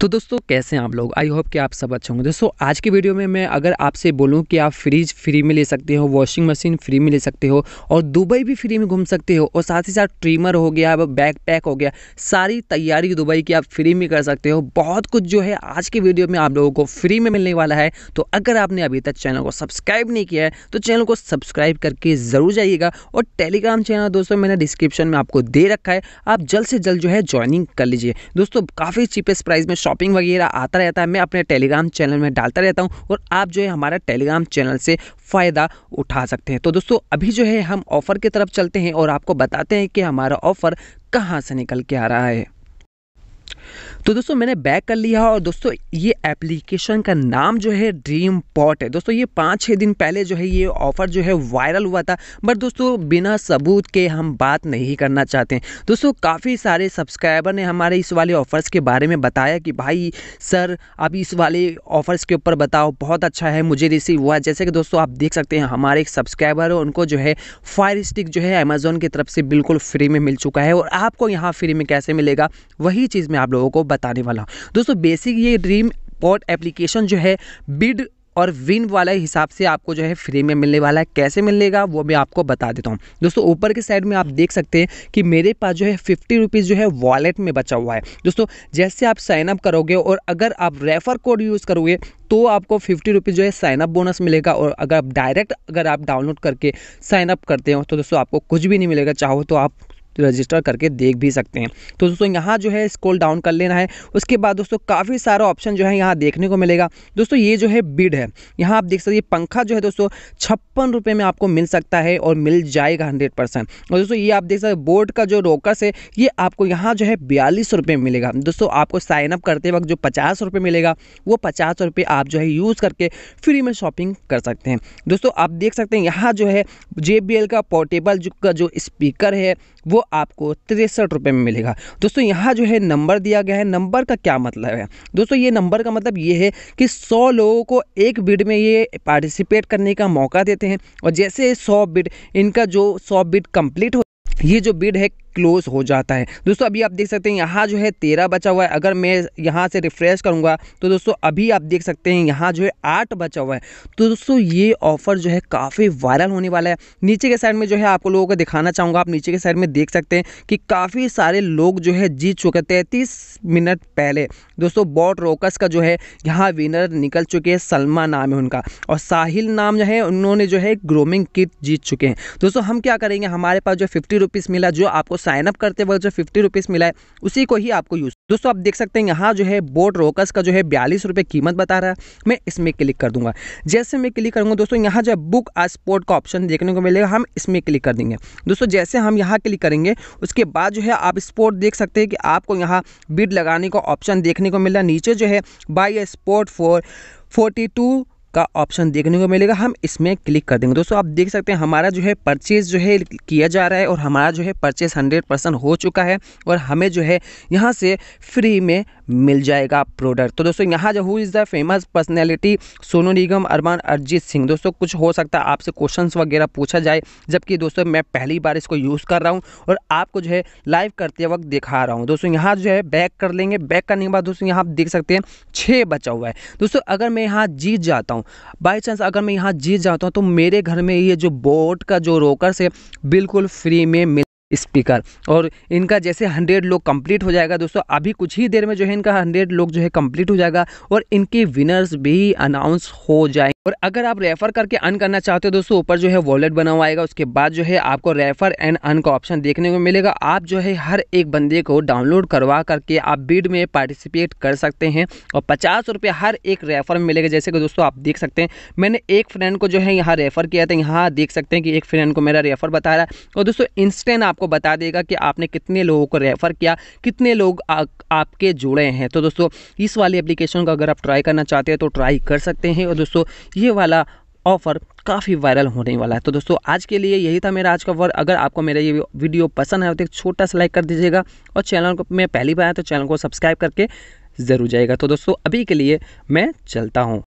तो दोस्तों कैसे हैं आप लोग आई होप कि आप सब अच्छे होंगे दोस्तों आज की वीडियो में मैं अगर आपसे बोलूं कि आप फ्रिज फ्री में ले सकते हो वॉशिंग मशीन फ्री में ले सकते हो और दुबई भी फ्री में घूम सकते हो और साथ ही साथ ट्रिमर हो गया बैग पैक हो गया सारी तैयारी दुबई की आप फ्री में कर सकते हो बहुत कुछ जो है आज की वीडियो में आप लोगों को फ्री में मिलने वाला है तो अगर आपने अभी तक चैनल को सब्सक्राइब नहीं किया है तो चैनल को सब्सक्राइब करके ज़रूर जाइएगा और टेलीग्राम चैनल दोस्तों मैंने डिस्क्रिप्शन में आपको दे रखा है आप जल्द से जल्द जो है ज्वाइनिंग कर लीजिए दोस्तों काफ़ी चीपेस्ट प्राइस में शॉपिंग वगैरह आता रहता है मैं अपने टेलीग्राम चैनल में डालता रहता हूँ और आप जो है हमारा टेलीग्राम चैनल से फ़ायदा उठा सकते हैं तो दोस्तों अभी जो है हम ऑफ़र की तरफ चलते हैं और आपको बताते हैं कि हमारा ऑफ़र कहाँ से निकल के आ रहा है तो दोस्तों मैंने बैक कर लिया और दोस्तों ये एप्लीकेशन का नाम जो है ड्रीम पॉट है दोस्तों ये पाँच छः दिन पहले जो है ये ऑफ़र जो है वायरल हुआ था बट दोस्तों बिना सबूत के हम बात नहीं करना चाहते हैं दोस्तों काफ़ी सारे सब्सक्राइबर ने हमारे इस वाले ऑफ़र्स के बारे में बताया कि भाई सर आप इस वाले ऑफ़र्स के ऊपर बताओ बहुत अच्छा है मुझे रिसीव हुआ जैसे कि दोस्तों आप देख सकते हैं हमारे एक सब्सक्राइबर है उनको जो है फायर स्टिक जो है अमेज़ोन की तरफ से बिल्कुल फ्री में मिल चुका है और आपको यहाँ फ्री में कैसे मिलेगा वही चीज़ मैं आप लोग लोगों को बताने वाला हूँ दोस्तों बेसिक ये ड्रीम पॉट एप्लीकेशन जो है बिड और विन वाला हिसाब से आपको जो है फ्री में मिलने वाला है कैसे मिलेगा वो मैं आपको बता देता हूँ दोस्तों ऊपर के साइड में आप देख सकते हैं कि मेरे पास जो है फिफ्टी रुपीज़ जो है वॉलेट में बचा हुआ है दोस्तों जैसे आप साइनअप करोगे और अगर आप रेफर कोड यूज़ करोगे तो आपको फिफ्टी रुपीज़ जो है साइनअप बोनस मिलेगा और अगर आप डायरेक्ट अगर आप डाउनलोड करके साइनअप करते हो तो दोस्तों आपको कुछ भी नहीं मिलेगा चाहो तो आप रजिस्टर करके देख भी सकते हैं तो दोस्तों यहाँ जो है स्कोल डाउन कर लेना है उसके बाद दोस्तों काफ़ी सारा ऑप्शन जो है यहाँ देखने को मिलेगा दोस्तों ये जो है बिड है यहाँ आप देख सकते हैं पंखा जो है दोस्तों छप्पन रुपये में आपको मिल सकता है और मिल जाएगा हंड्रेड परसेंट और दोस्तों ये आप देख सकते बोर्ड का जो रोकस है ये आपको यहाँ जो है बयालीस रुपये मिलेगा दोस्तों आपको साइनअप करते वक्त जो पचास रुपये मिलेगा वो पचास रुपये आप जो है यूज़ करके फ्री में शॉपिंग कर सकते हैं दोस्तों आप देख सकते हैं यहाँ जो है जे का पोर्टेबल जो का जो स्पीकर है वो आपको तिरसठ रुपये में मिलेगा दोस्तों यहाँ जो है नंबर दिया गया है नंबर का क्या मतलब है दोस्तों ये नंबर का मतलब ये है कि सौ लोगों को एक बिड में ये पार्टिसिपेट करने का मौका देते हैं और जैसे सौ बिड इनका जो सौ बिड कंप्लीट हो ये जो बिड है क्लोज हो जाता है दोस्तों अभी आप देख सकते हैं यहाँ जो है तेरह बचा हुआ है अगर मैं यहाँ से रिफ्रेश करूँगा तो दोस्तों अभी आप देख सकते हैं यहाँ जो है आठ बचा हुआ है तो दोस्तों ये ऑफर जो है काफ़ी वायरल होने वाला है नीचे के साइड में जो है आपको लोगों को दिखाना चाहूँगा आप नीचे के साइड में देख सकते हैं कि काफ़ी सारे लोग जो है जीत चुके थे तीस मिनट पहले दोस्तों बॉट रोकस का जो है यहाँ विनर निकल चुके हैं सलमा नाम है उनका और साहिल नाम जो है उन्होंने जो है ग्रोमिंग किट जीत चुके हैं दोस्तों हम क्या करेंगे हमारे पास जो फिफ्टी रुपीज़ मिला जो आपको साइनअप करते वक्त जो फिफ्टी रुपीज़ मिला है उसी को ही आपको यूज़ दोस्तों आप देख सकते हैं यहाँ जो है बोट रोकस का जो है बयालीस रुपये कीमत बता रहा है मैं इसमें क्लिक कर दूंगा जैसे मैं क्लिक करूँगा दोस्तों यहाँ जो बुक आ स्पोर्ट का ऑप्शन देखने को मिलेगा हम इसमें क्लिक कर देंगे दोस्तों जैसे हम यहाँ क्लिक करेंगे उसके बाद जो है आप स्पोर्ट देख सकते हैं कि आपको यहाँ बिड लगाने का ऑप्शन देखने को मिल रहा नीचे जो है buy a sport for forty two का ऑप्शन देखने को मिलेगा हम इसमें क्लिक कर देंगे दोस्तों आप देख सकते हैं हमारा जो है परचेज़ जो है किया जा रहा है और हमारा जो है परचेज़ हंड्रेड परसेंट हो चुका है और हमें जो है यहाँ से फ्री में मिल जाएगा प्रोडक्ट तो दोस्तों यहाँ जो who is the famous personality Sonu Nigam Armaan Arijit Singh दोस्तों कुछ हो सकता है आपसे क्वेश्चन वगैरह पूछा जाए जबकि दोस्तों मैं पहली बार इसको यूज़ कर रहा हूँ और आपको जो है लाइव करते वक्त दिखा रहा हूँ दोस्तों यहाँ जो है बैक कर लेंगे बैक करने के बाद दोस्तों यहाँ आप देख सकते हैं छः बचा हुआ है दोस्तों अगर मैं यहाँ जीत जाता हूँ हूँ बाई चांस अगर मैं यहाँ जीत जाता हूँ तो मेरे घर में ये जो बोट का जो रोकर्स है बिल्कुल फ्री में मिल स्पीकर और इनका जैसे हंड्रेड लोग कंप्लीट हो जाएगा दोस्तों अभी कुछ ही देर में जो है इनका हंड्रेड लोग जो है कंप्लीट हो जाएगा और इनके विनर्स भी अनाउंस हो जाएंगे और अगर आप रेफर करके अन करना चाहते हो दोस्तों ऊपर जो है वॉलेट बना हुआ आएगा उसके बाद जो है आपको रेफर एंड अन का ऑप्शन देखने को मिलेगा आप जो है हर एक बंदे को डाउनलोड करवा करके आप बीड में पार्टिसिपेट कर सकते हैं और पचास रुपये हर एक रेफर में मिलेगा जैसे कि दोस्तों आप देख सकते हैं मैंने एक फ्रेंड को जो है यहाँ रेफर किया था यहाँ देख सकते हैं कि एक फ्रेंड को मेरा रेफर बता रहा है और दोस्तों इंस्टेंट आपको बता देगा कि आपने कितने लोगों को रेफर किया कितने लोग आपके जुड़े हैं तो दोस्तों इस वाली एप्लीकेशन को अगर आप ट्राई करना चाहते हैं तो ट्राई कर सकते हैं और दोस्तों ये वाला ऑफ़र काफ़ी वायरल होने वाला है तो दोस्तों आज के लिए यही था मेरा आज का वर्ड अगर आपको मेरा ये वीडियो पसंद है तो एक छोटा सा लाइक कर दीजिएगा और चैनल को मैं पहली बार आया तो चैनल को सब्सक्राइब करके ज़रूर जाएगा तो दोस्तों अभी के लिए मैं चलता हूँ